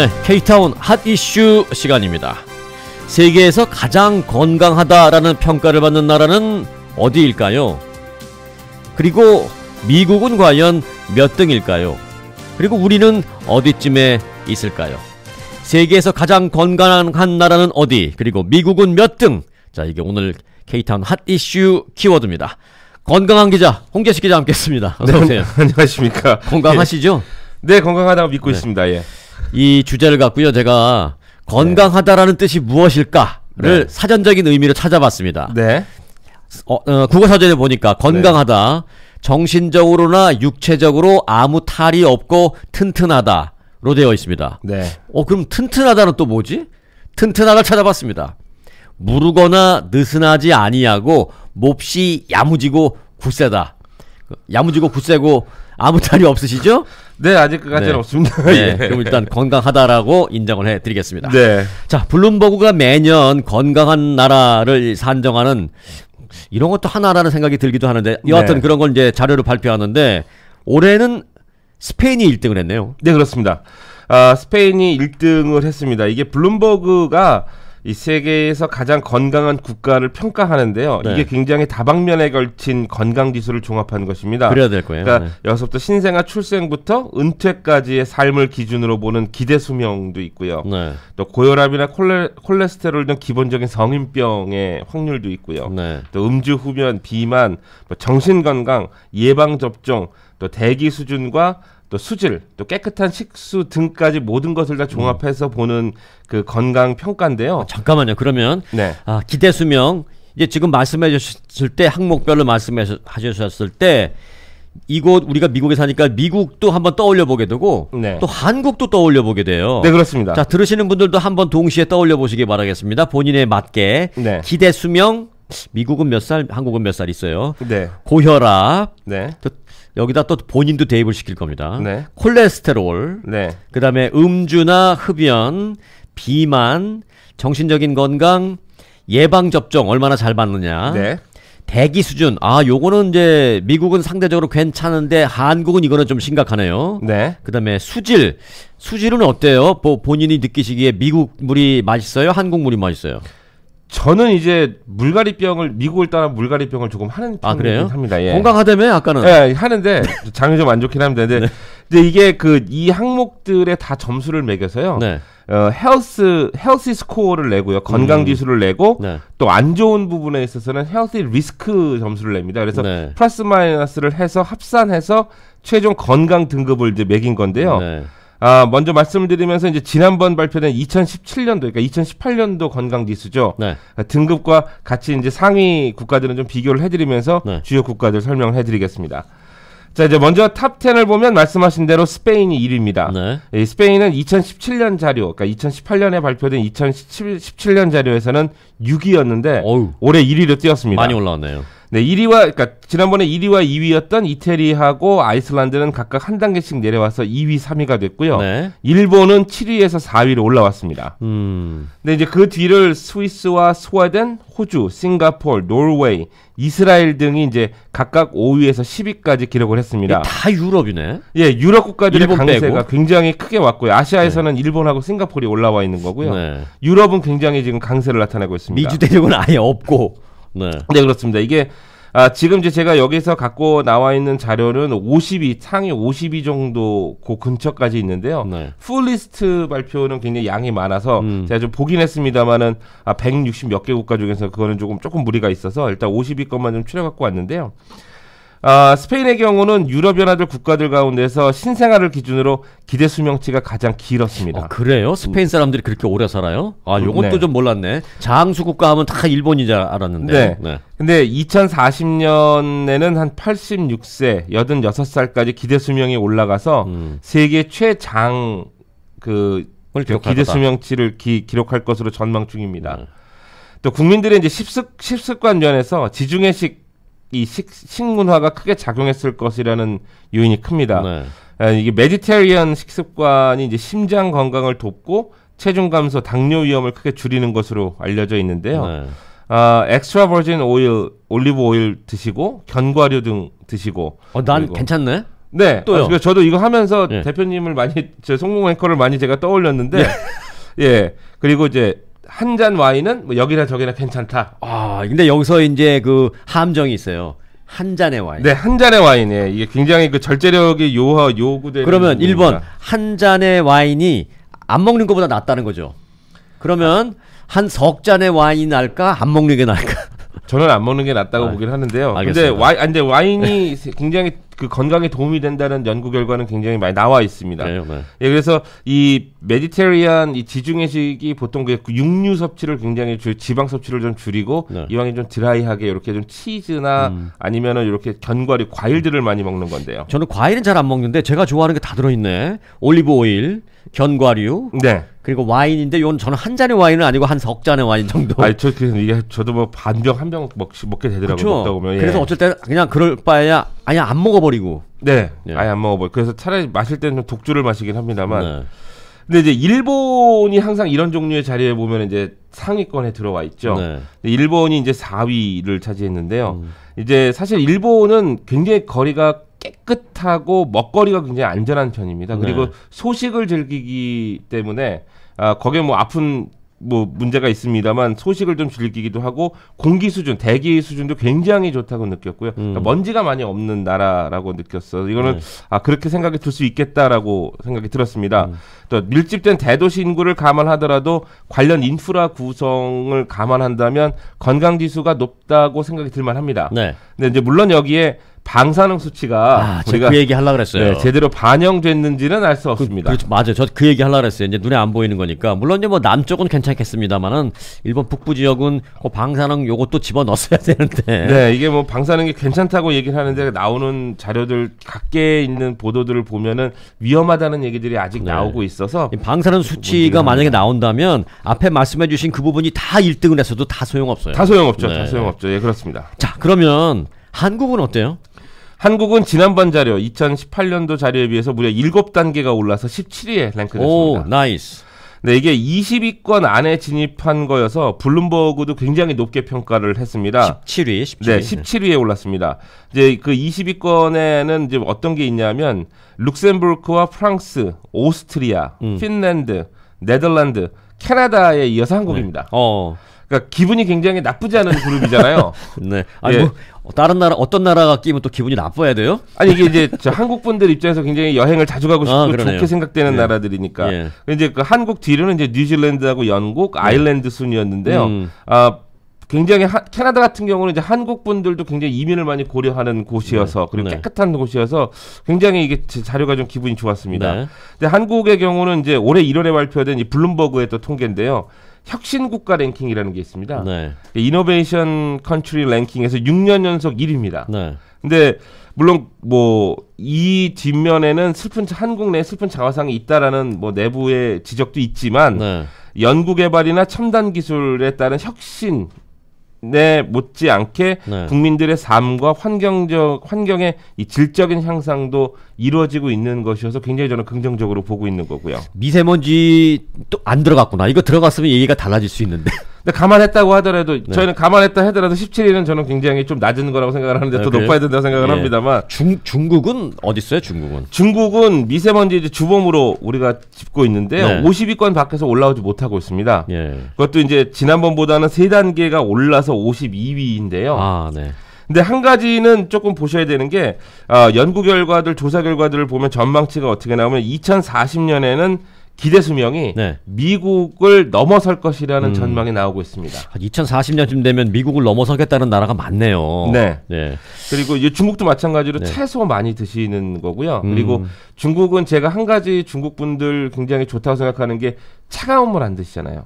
네, K타운 핫 이슈 시간입니다. 세계에서 가장 건강하다라는 평가를 받는 나라는 어디일까요? 그리고 미국은 과연 몇 등일까요? 그리고 우리는 어디쯤에 있을까요? 세계에서 가장 건강한 나라는 어디? 그리고 미국은 몇 등? 자, 이게 오늘 K타운 핫 이슈 키워드입니다. 건강한 기자 홍재식 기자 함께했습니다. 네, 어서 오세요. 네, 안녕하십니까. 건강하시죠? 예. 네, 건강하다고 믿고 네. 있습니다. 예. 이 주제를 갖고요. 제가 건강하다라는 뜻이 무엇일까를 네. 사전적인 의미로 찾아봤습니다. 네. 어, 어, 국어 사전에 보니까 건강하다. 네. 정신적으로나 육체적으로 아무 탈이 없고 튼튼하다로 되어 있습니다. 네. 어 그럼 튼튼하다는 또 뭐지? 튼튼하다 찾아봤습니다. 무르거나 느슨하지 아니하고 몹시 야무지고 굳세다. 그 야무지고 굳세고 아무 탈이 없으시죠? 네, 아직까지는 그 네. 없습니다. 네, 예. 그럼 일단 건강하다라고 인정을 해드리겠습니다. 네. 자, 블룸버그가 매년 건강한 나라를 산정하는 이런 것도 하나라는 생각이 들기도 하는데 여하튼 네. 그런 걸 이제 자료를 발표하는데 올해는 스페인이 1등을 했네요. 네, 그렇습니다. 아, 스페인이 1등을 했습니다. 이게 블룸버그가 이 세계에서 가장 건강한 국가를 평가하는데요. 네. 이게 굉장히 다방면에 걸친 건강 지수를 종합한 것입니다. 그래야 될 거예요. 그러니까 네. 여기서부터 신생아 출생부터 은퇴까지의 삶을 기준으로 보는 기대 수명도 있고요. 네. 또 고혈압이나 콜레, 콜레스테롤 등 기본적인 성인병의 확률도 있고요. 네. 또 음주 후면, 비만, 뭐 정신 건강, 예방 접종, 또 대기 수준과 또 수질, 또 깨끗한 식수 등까지 모든 것을 다 종합해서 음. 보는 그 건강 평가인데요. 아, 잠깐만요. 그러면 네. 아, 기대 수명 이제 지금 말씀해 주셨을 때 항목별로 말씀해 주셨을 때 이곳 우리가 미국에 사니까 미국도 한번 떠올려 보게 되고 네. 또 한국도 떠올려 보게 돼요. 네 그렇습니다. 자 들으시는 분들도 한번 동시에 떠올려 보시기 바라겠습니다. 본인에 맞게 네. 기대 수명 미국은 몇 살, 한국은 몇 살 있어요. 네. 고혈압. 네. 또 여기다 또 본인도 대입을 시킬 겁니다. 네. 콜레스테롤. 네. 그다음에 음주나 흡연, 비만, 정신적인 건강, 예방 접종 얼마나 잘 받느냐. 네. 대기 수준. 아, 요거는 이제 미국은 상대적으로 괜찮은데 한국은 이거는 좀 심각하네요. 네. 그다음에 수질. 수질은 어때요? 뭐 본인이 느끼시기에 미국 물이 맛있어요? 한국 물이 맛있어요? 저는 이제 물갈이병을 미국을 따라 물갈이병을 조금 하는 아, 그래요? 합니다. 예. 건강하다며 아까는. 예, 하는데 장이 좀 안 좋긴 합니다. 근데, 네. 근데 이게 그 이 항목들에 다 점수를 매겨서요. 네. 어, 헬스 헬스 스코어를 내고요. 건강 음. 지수를 음. 내고 네. 또안 좋은 부분에 있어서는 헬스 리스크 점수를 냅니다. 그래서 네. 플러스 마이너스를 해서 합산해서 최종 건강 등급을 이제 매긴 건데요. 네. 아, 먼저 말씀드리면서 이제 지난번 발표된 2017년도, 그러니까 2018년도 건강 지수죠. 네. 아, 등급과 같이 이제 상위 국가들은 좀 비교를 해드리면서 네. 주요 국가들 설명을 해드리겠습니다. 자 이제 먼저 탑 10을 보면 말씀하신 대로 스페인이 1위입니다. 네. 예, 스페인은 2017년 자료, 그러니까 2018년에 발표된 2017년 자료에서는 6위였는데 어휴. 올해 1위로 뛰었습니다. 많이 올라왔네요. 네, 1위와 그러니까 지난번에 1위와 2위였던 이태리하고 아이슬란드는 각각 한 단계씩 내려와서 2위, 3위가 됐고요. 네. 일본은 7위에서 4위로 올라왔습니다. 음. 근데 이제 그 뒤를 스위스와 스웨덴, 호주, 싱가폴 노르웨이, 이스라엘 등이 이제 각각 5위에서 10위까지 기록을 했습니다. 다 유럽이네. 예, 유럽 국가들의 강세가 빼고. 굉장히 크게 왔고요. 아시아에서는 네. 일본하고 싱가폴이 올라와 있는 거고요. 네. 유럽은 굉장히 지금 강세를 나타내고 있습니다. 미주 대륙은 아예 없고 네. 네, 그렇습니다. 이게 아, 지금 이제 제가 여기서 갖고 나와 있는 자료는 52 상위 52 정도 그 근처까지 있는데요. 네. 풀리스트 발표는 굉장히 양이 많아서 음. 제가 좀 보긴 했습니다만은 아, 160 몇 개 국가 중에서 그거는 조금 조금 무리가 있어서 일단 52 건만 좀 추려 갖고 왔는데요. 아, 스페인의 경우는 유럽연합들 국가들 가운데서 신생아를 기준으로 기대 수명치가 가장 길었습니다. 아, 그래요? 스페인 사람들이 그렇게 오래 살아요? 아, 음, 요것도 네. 좀 몰랐네. 장수 국가 하면 다 일본인 줄 알았는데. 네. 네. 근데 2040년에는 한 86세, 86살까지 기대 수명이 올라가서 음. 세계 최장 그 기대 수명치를 기, 록할 것으로 전망 중입니다. 음. 또 국민들의 이제 식습 식습관 면에서 지중해식 이 식, 식문화가 크게 작용했을 것이라는 요인이 큽니다. 네. 아, 이게 메디테리언 식습관이 이제 심장 건강을 돕고 체중 감소, 당뇨 위험을 크게 줄이는 것으로 알려져 있는데요. 네. 아, 엑스트라 버진 오일, 올리브 오일 드시고 견과류 등 드시고. 어, 난 그리고, 괜찮네. 네. 아, 또요. 아, 저도 이거 하면서 예. 대표님을 많이 제 성공 앵커를 많이 제가 떠올렸는데 예. 예. 그리고 이제 한잔 와인은 뭐 여기나 저기나 괜찮다. 아, 근데 여기서 이제 그 함정이 있어요. 한 잔의 와인. 네, 한 잔의 와인에 예, 이게 굉장히 그 절제력이 요하 요구되는 그러면 1번 한 잔의 와인이 안 먹는 것보다 낫다는 거죠. 그러면 한 석 잔의 와인 날까 안 먹는 게 나을까? 저는 안 먹는 게 낫다고 아, 보긴 하는데요. 알겠습니다. 근데 와인, 아, 제 와인이 네. 굉장히 그 건강에 도움이 된다는 연구 결과는 굉장히 많이 나와 있습니다. 네, 네. 예, 그래서 이 메디테리안 이 지중해식이 보통 그 육류 섭취를 굉장히 줄 지방 섭취를 좀 줄이고 네. 이왕에 좀 드라이하게 이렇게 좀 치즈나 음. 아니면은 이렇게 견과류 과일들을 많이 먹는 건데요. 저는 과일은 잘 안 먹는데 제가 좋아하는 게 다 들어 있네. 올리브 오일, 견과류. 네. 그리고 와인인데 요건 저는 한 잔의 와인은 아니고 한 석 잔의 와인 정도. 아저 그, 이게 저도 뭐 반병 한 병 먹, 먹게 되더라고요. 그렇죠. 먹다 보면. 예. 그래서 어쩔 때 그냥 그럴 바에야 아니 안 먹어 먹어버리고. 네. 예. 아예 안 먹어버리고. 그래서 차라리 마실 때는 좀 독주를 마시긴 합니다만. 네. 근데 이제 일본이 항상 이런 종류의 자리에 보면 이제 상위권에 들어와 있죠. 네. 일본이 이제 4위를 차지했는데요. 음. 이제 사실 일본은 굉장히 거리가 깨끗하고 먹거리가 굉장히 안전한 편입니다. 그리고 네. 소식을 즐기기 때문에 아, 거기에 뭐 아픈 뭐 문제가 있습니다만 소식을 좀 즐기기도 하고 공기 수준, 대기 수준도 굉장히 좋다고 느꼈고요. 그러니까 음. 그러니까 먼지가 많이 없는 나라라고 느꼈어. 이거는 네. 아 그렇게 생각이 들 수 있겠다라고 생각이 들었습니다. 음. 또 밀집된 대도시 인구를 감안하더라도 관련 인프라 구성을 감안한다면 건강 지수가 높다고 생각이 들만합니다. 네. 근데 이제 물론 여기에 방사능 수치가 아, 우가그 얘기 하려 그랬어요. 네, 제대로 반영됐는지는 알수 그, 없습니다. 그렇죠. 그, 그, 맞아요. 저 그 얘기 하려 그랬어요. 이제 눈에 안 보이는 거니까 물론 이제 뭐 남쪽은 괜찮겠습니다만은 일본 북부 지역은 그 방사능 요것도 집어 넣었어야 되는데. 네, 이게 뭐 방사능이 괜찮다고 얘기를 하는데 나오는 자료들 각계 에 있는 보도들을 보면은 위험하다는 얘기들이 아직 네. 나오고 있어서 방사능 수치가 만약에 나온다면 앞에 말씀해주신 그 부분이 다 1등을 했어도 다 소용없어요. 다 소용없죠. 네. 다 소용없죠. 예, 그렇습니다. 자, 그러면 한국은 어때요? 한국은 지난번 자료 2018년도 자료에 비해서 무려 7단계가 올라서 17위에 랭크됐습니다. 오, 나이스. 네, 이게 20위권 안에 진입한 거여서 블룸버그도 굉장히 높게 평가를 했습니다. 17위, 17위. 네, 17위에 올랐습니다. 이제 그 20위권에는 이제 어떤 게 있냐면 룩셈부르크와 프랑스, 오스트리아, 음. 핀란드, 네덜란드, 캐나다에 이어서 한국입니다. 네. 어. 그러니까 기분이 굉장히 나쁘지 않은 그룹이잖아요. 네. 아니 예. 뭐 다른 나라 어떤 나라가 끼면 또 기분이 나빠야 돼요? 아니 이게 이제 저 한국 분들 입장에서 굉장히 여행을 자주 가고 아, 싶고 아, 좋게 생각되는 예. 나라들이니까. 예. 이제 그 한국 뒤로는 이제 뉴질랜드하고 영국, 예. 아일랜드 순이었는데요. 음. 아 굉장히 하, 캐나다 같은 경우는 이제 한국 분들도 굉장히 이민을 많이 고려하는 곳이어서 네. 그리고 네. 깨끗한 곳이어서 굉장히 이게 자료가 좀 기분이 좋았습니다. 네. 근데 한국의 경우는 이제 올해 1월에 발표된 이 블룸버그의 또 통계인데요. 혁신 국가 랭킹이라는 게 있습니다. 네. 이노베이션 컨트리 랭킹에서 6년 연속 1위입니다. 네. 근데 물론 뭐 이 뒷면에는 슬픈 한국 내 슬픈 자화상이 있다라는 뭐 내부의 지적도 있지만 네. 연구 개발이나 첨단 기술에 따른 혁신 에 네, 못지않게 네. 국민들의 삶과 환경적 환경의 이 질적인 향상도 이루어지고 있는 것이어서 굉장히 저는 긍정적으로 보고 있는 거고요. 미세먼지 또 안 들어갔구나. 이거 들어갔으면 얘기가 달라질 수 있는데. 근데 감안했다고 하더라도 네. 저희는 감안했다 하더라도 17위는 저는 굉장히 좀 낮은 거라고 생각을 하는데 네, 더 아, 그래요? 높아야 된다고 생각을 예. 합니다만 중, 중국은 어디 있어요 중국은 중국은 미세먼지 이제 주범으로 우리가 짚고 있는데요 네. 50위권 밖에서 올라오지 못하고 있습니다 예. 그것도 이제 지난번보다는 3단계가 올라서 52위인데요 아 네. 근데 한 가지는 조금 보셔야 되는 게 아, 연구 결과들 조사 결과들을 보면 전망치가 어떻게 나오면 2040년에는 기대 수명이 네. 미국을 넘어설 것이라는 음. 전망이 나오고 있습니다. 2040년쯤 되면 미국을 넘어서겠다는 나라가 많네요. 네. 네. 그리고 중국도 마찬가지로 네. 채소 많이 드시는 거고요. 음. 그리고 중국은 제가 한 가지 중국 분들 굉장히 좋다고 생각하는 게 차가운 물 안 드시잖아요.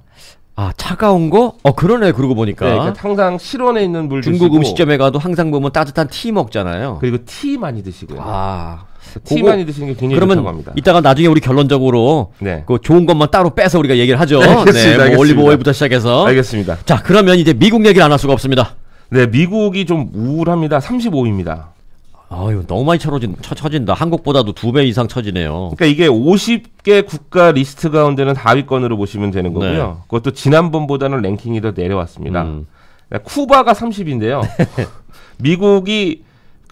아 차가운 거? 어 그러네 그러고 보니까 네, 그러니까 항상 실온에 있는 물 중국 드시고, 음식점에 가도 항상 보면 따뜻한 티 먹잖아요. 그리고 티 많이 드시고요. 아티 많이 드시는 게 굉장히 그러면 좋다고 합니다. 이따가 나중에 우리 결론적으로 네. 그 좋은 것만 따로 빼서 우리가 얘기를 하죠. 알겠습니다, 네, 뭐 올리브 오일부터 시작해서. 알겠습니다. 자, 그러면 이제 미국 얘기를 안 할 수가 없습니다. 네, 미국이 좀 우울합니다. 35입니다. 아유, 너무 많이 쳐진, 쳐, 쳐진다. 한국보다도 두 배 이상 쳐지네요. 그러니까 이게 50개 국가 리스트 가운데는 4위권으로 보시면 되는 거고요. 네. 그것도 지난번보다는 랭킹이 더 내려왔습니다. 음. 쿠바가 30인데요. 미국이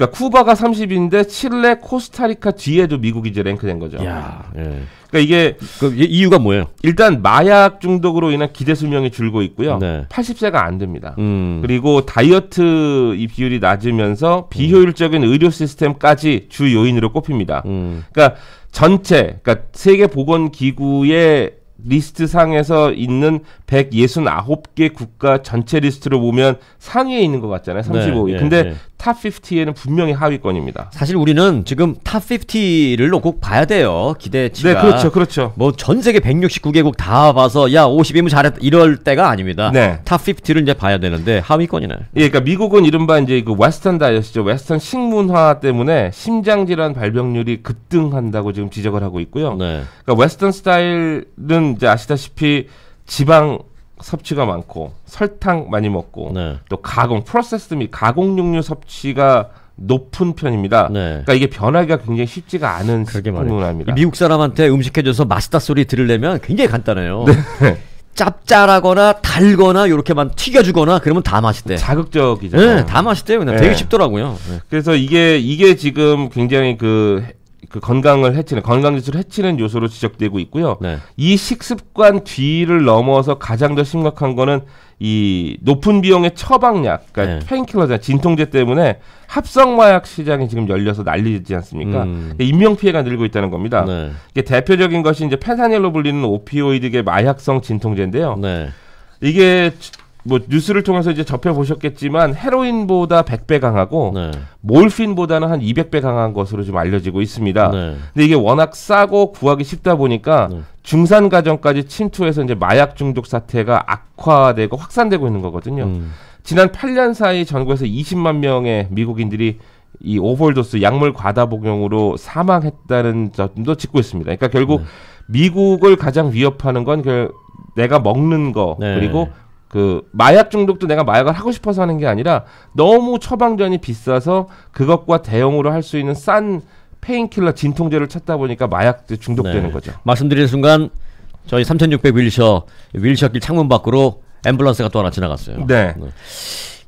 그러니까 쿠바가 30인데 칠레, 코스타리카 뒤에도 미국이 이제 랭크된 거죠. 야, 예. 그러니까 이게 그 이유가 뭐예요? 일단 마약 중독으로 인한 기대 수명이 줄고 있고요. 네. 80세가 안 됩니다. 음. 그리고 다이어트 이 비율이 낮으면서 음. 비효율적인 의료 시스템까지 주 요인으로 꼽힙니다. 음. 그러니까 전체 그러니까 세계 보건 기구의 리스트 상에서 있는 169개 국가 전체 리스트로 보면 상위에 있는 것 같잖아요. 35위. 네, 근데 네, 네. 탑 50에는 분명히 하위권입니다. 사실 우리는 지금 탑 50를 놓고 봐야 돼요. 기대치가. 네, 그렇죠. 그렇죠. 뭐 전 세계 169개국 다 봐서 야, 5 2이면 잘했다 이럴 때가 아닙니다. 네. 탑 50를 이제 봐야 되는데 하위권이네. 예, 그러니까 미국은 이른바 이제 그 웨스턴 다이어시죠. 웨스턴 식문화 때문에 심장 질환 발병률이 급등한다고 지금 지적을 하고 있고요. 네. 그러니까 웨스턴 스타일은 이제 아시다시피 지방 섭취가 많고 설탕 많이 먹고 네. 또 가공 프로세스 및 가공육류 섭취가 높은 편입니다. 네. 그러니까 이게 변하기가 굉장히 쉽지가 않은 문화입니다 미국 사람한테 음식 해줘서 맛있다 소리 들으려면 굉장히 간단해요. 네. 짭짤하거나 달거나 이렇게만 튀겨주거나 그러면 다 맛있대. 자극적이잖요 네, 다 맛있대요. 그냥 네. 되게 쉽더라고요. 네. 그래서 이게 이게 지금 굉장히 그그 건강을 해치는 건강 지수를 해치는 요소로 지적되고 있고요. 네. 이 식습관 뒤를 넘어서 가장 더 심각한 거는 이 높은 비용의 처방약, 그러니까 네. 페인킬러자 진통제 때문에 합성마약 시장이 지금 열려서 난리지 않습니까? 음. 그러니까 인명 피해가 늘고 있다는 겁니다. 네. 이게 대표적인 것이 이제 펜타닐로 불리는 오피오이드계 마약성 진통제인데요. 네. 이게 뭐 뉴스를 통해서 이제 접해 보셨겠지만 헤로인보다 100배 강하고 네. 몰핀보다는 한 200배 강한 것으로 좀 알려지고 있습니다. 네. 근데 이게 워낙 싸고 구하기 쉽다 보니까 네. 중산 가정까지 침투해서 이제 마약 중독 사태가 악화되고 확산되고 있는 거거든요. 음. 지난 8년 사이 전국에서 20만 명의 미국인들이 이 오버도스 약물 과다 복용으로 사망했다는 점도 짚고 있습니다. 그러니까 결국 네. 미국을 가장 위협하는 건 결, 내가 먹는 거 네. 그리고 그 마약 중독도 내가 마약을 하고 싶어서 하는 게 아니라 너무 처방전이 비싸서 그것과 대용으로 할 수 있는 싼 페인킬러 진통제를 찾다 보니까 마약 중독되는 네. 거죠. 말씀드린 순간 저희 3600 윌셔 윌셔길 창문 밖으로 앰뷸런스가 또 하나 지나갔어요. 네. 네.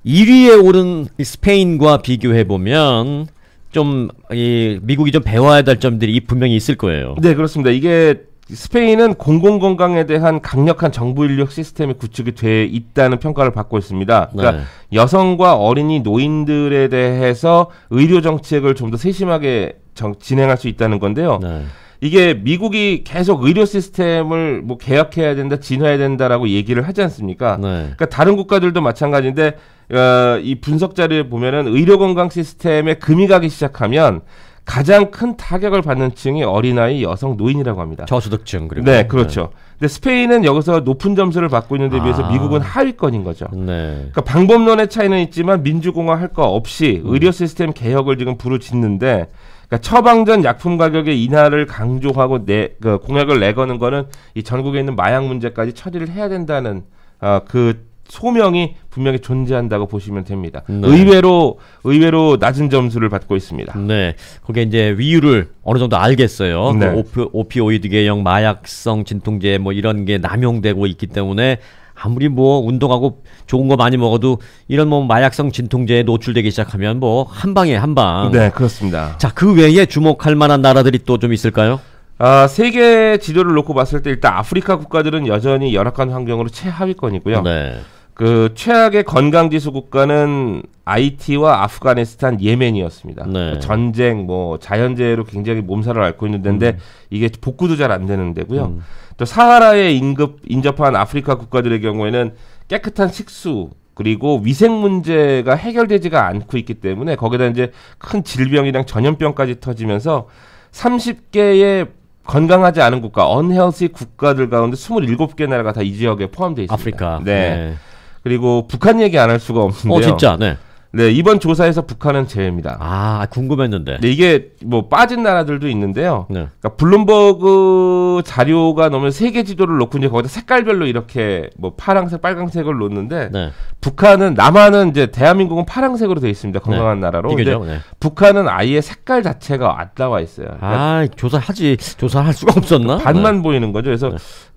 1위에 오른 스페인과 비교해 보면 좀 이 미국이 좀 배워야 될 점들이 분명히 있을 거예요. 네, 그렇습니다. 이게 스페인은 공공건강에 대한 강력한 정부 인력 시스템이 구축이 돼 있다는 평가를 받고 있습니다. 그러니까 네. 여성과 어린이 노인들에 대해서 의료 정책을 좀 더 세심하게 정, 진행할 수 있다는 건데요. 네. 이게 미국이 계속 의료 시스템을 뭐 개혁해야 된다, 진화해야 된다라고 얘기를 하지 않습니까? 네. 그러니까 다른 국가들도 마찬가지인데 어, 이 분석 자료를 보면은 의료 건강 시스템에 금이 가기 시작하면 가장 큰 타격을 받는 층이 어린아이, 여성, 노인이라고 합니다. 저소득층 그리고 네, 네. 그렇죠. 근데 스페인은 여기서 높은 점수를 받고 있는 데 아. 비해서 아. 미국은 하위권인 거죠. 네. 그러니까 방법론의 차이는 있지만 민주공화 할 거 없이 음. 의료 시스템 개혁을 지금 부르짖는데 그러니까 처방전 약품 가격의 인하를 강조하고 내, 그 공약을 내거는 거는 이 전국에 있는 마약 문제까지 처리를 해야 된다는 어, 그 소명이 분명히 존재한다고 보시면 됩니다. 네. 의외로 의외로 낮은 점수를 받고 있습니다. 네, 거기에 이제 위유를 어느 정도 알겠어요. 뭐 네. 그 오피, 오이드 계형 마약성 진통제 뭐 이런 게 남용되고 있기 때문에 아무리 뭐 운동하고 좋은 거 많이 먹어도 이런 뭐 마약성 진통제에 노출되기 시작하면 뭐 한 방에 한 방. 네, 그렇습니다. 자, 그 외에 주목할 만한 나라들이 또 좀 있을까요? 아, 세계 지도를 놓고 봤을 때 일단 아프리카 국가들은 여전히 열악한 환경으로 최하위권이고요. 네. 그 최악의 건강지수 국가는 아이티와 아프가니스탄, 예멘이었습니다. 네. 뭐 전쟁, 뭐 자연재해로 굉장히 몸살을 앓고 있는 데인데 음. 이게 복구도 잘 안 되는 데고요. 음. 또 사하라에 인급 인접한 아프리카 국가들의 경우에는 깨끗한 식수 그리고 위생 문제가 해결되지가 않고 있기 때문에 거기다 이제 큰 질병이랑 전염병까지 터지면서 30개의 건강하지 않은 국가, 언헬시 국가들 가운데 27개 나라가 다 이 지역에 포함되어 있습니다. 아프리카. 네. 네. 그리고 북한 얘기 안 할 수가 없는데요. 어 진짜 네. 네 이번 조사에서 북한은 제외입니다. 아 궁금했는데. 네, 이게 뭐 빠진 나라들도 있는데요. 네. 그러니까 블룸버그 자료가 넣으면 세계 지도를 놓고 이제 거기다 색깔별로 이렇게 뭐 파랑색, 빨강색을 놓는데 네. 북한은 남한은 이제 대한민국은 파랑색으로 되어 있습니다. 네. 건강한 나라로. 이거죠. 네. 북한은 아예 색깔 자체가 안 나와 있어요. 그러니까 아 조사하지 조사할 수가 없었나? 반만 네. 보이는 거죠. 그래서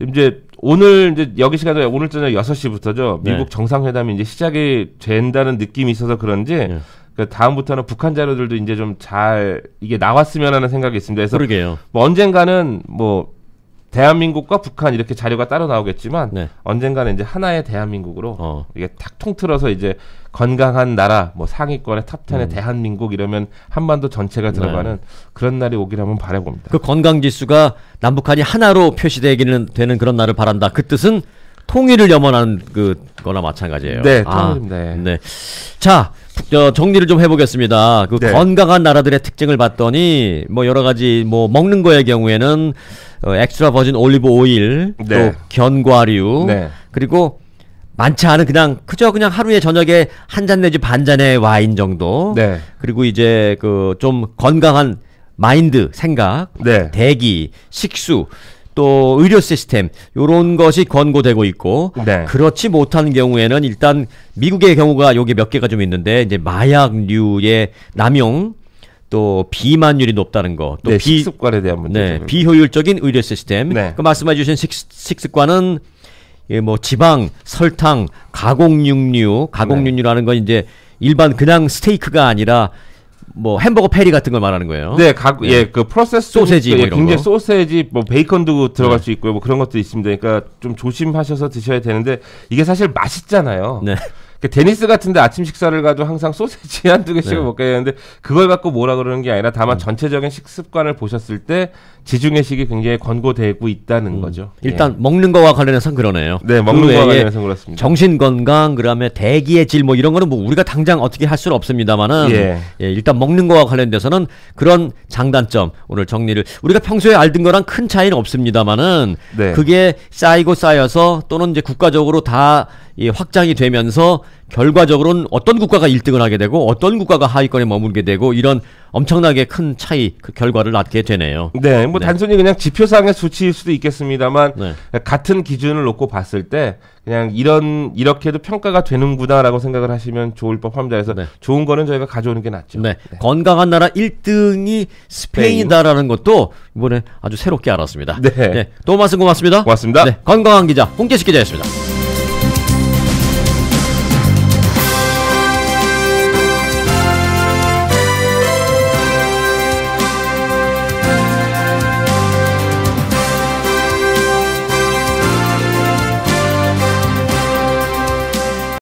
이제 오늘 이제 여기 시간에 오늘 저녁 6시부터죠. 미국 정상회담이 이제 시작이 된다는 느낌이 있어서 그런지 예. 그 다음부터는 북한 자료들도 이제 좀 잘 이게 나왔으면 하는 생각이 있습니다. 그래서 그러게요. 뭐 언젠가는 뭐 대한민국과 북한 이렇게 자료가 따로 나오겠지만 네. 언젠가는 이제 하나의 대한민국으로 어. 이게 탁 통틀어서 이제 건강한 나라 뭐 상위권의 탑텐의 음. 대한민국 이러면 한반도 전체가 네. 들어가는 네. 그런 날이 오기를 한번 바라봅니다. 그 건강 지수가 남북한이 하나로 표시되기는 되는 그런 날을 바란다. 그 뜻은 통일을 염원하는 그거나 마찬가지예요. 네, 아, 통일입니다. 아, 네. 자, 저 정리를 좀 해보겠습니다. 그 네. 건강한 나라들의 특징을 봤더니 뭐 여러 가지 뭐 먹는 거의 경우에는 어, 엑스트라 버진 올리브 오일, 네. 또 견과류, 네. 그리고 많지 않은 그냥 그저 그냥 하루에 저녁에 한 잔 내지 반 잔의 와인 정도. 네. 그리고 이제 그 좀 건강한 마인드, 생각, 네. 대기, 식수 또 의료 시스템 요런 것이 권고되고 있고 네. 그렇지 못한 경우에는 일단 미국의 경우가 여기 몇 개가 좀 있는데 이제 마약류의 남용 또 비만율이 높다는 거, 또 네, 비, 식습관에 대한 문제, 네, 비효율적인 의료 시스템. 네. 그 말씀해주신 식, 식습관은 예, 뭐 지방, 설탕, 가공육류, 가공육류라는 건 이제 일반 그냥 스테이크가 아니라 뭐 햄버거 패리 같은 걸 말하는 거예요. 네, 각예그 예, 프로세스 소세지 뭐 예, 이런 굉장히 거. 소세지 뭐 베이컨도 들어갈 네. 수 있고요. 뭐 그런 것도 있습니다. 그러니까 좀 조심하셔서 드셔야 되는데 이게 사실 맛있잖아요. 네. 그 데니스 같은데 아침 식사를 가도 항상 소세지 한 두 개씩 네. 먹게 되는데 그걸 갖고 뭐라 그러는 게 아니라 다만 음. 전체적인 식습관을 보셨을 때 지중해식이 굉장히 권고되고 있다는 음. 거죠. 예. 일단 예. 먹는 거와 관련해서는 그러네요. 네, 먹는 그 거와 관련해서 그렇습니다. 정신 건강, 그다음에 대기의 질 뭐 이런 거는 뭐 우리가 당장 어떻게 할 수는 없습니다만은 예. 예, 일단 먹는 거와 관련돼서는 그런 장단점 오늘 정리를 우리가 평소에 알던 거랑 큰 차이는 없습니다만은 네. 그게 쌓이고 쌓여서 또는 이제 국가적으로 다 예, 확장이 되면서 결과적으로는 어떤 국가가 1등을 하게 되고 어떤 국가가 하위권에 머물게 되고 이런 엄청나게 큰 차이 그 결과를 낳게 되네요. 네, 뭐 네. 단순히 그냥 지표상의 수치일 수도 있겠습니다만 네. 같은 기준을 놓고 봤을 때 그냥 이런 이렇게도 평가가 되는구나라고 생각을 하시면 좋을 법합니다. 그래서 네. 좋은 거는 저희가 가져오는 게 낫죠. 네. 네. 건강한 나라 1등이 스페인이다라는 것도 이번에 아주 새롭게 알았습니다. 네. 네. 도마스 고맙습니다. 고맙습니다. 네. 건강한 기자 홍재식 기자였습니다.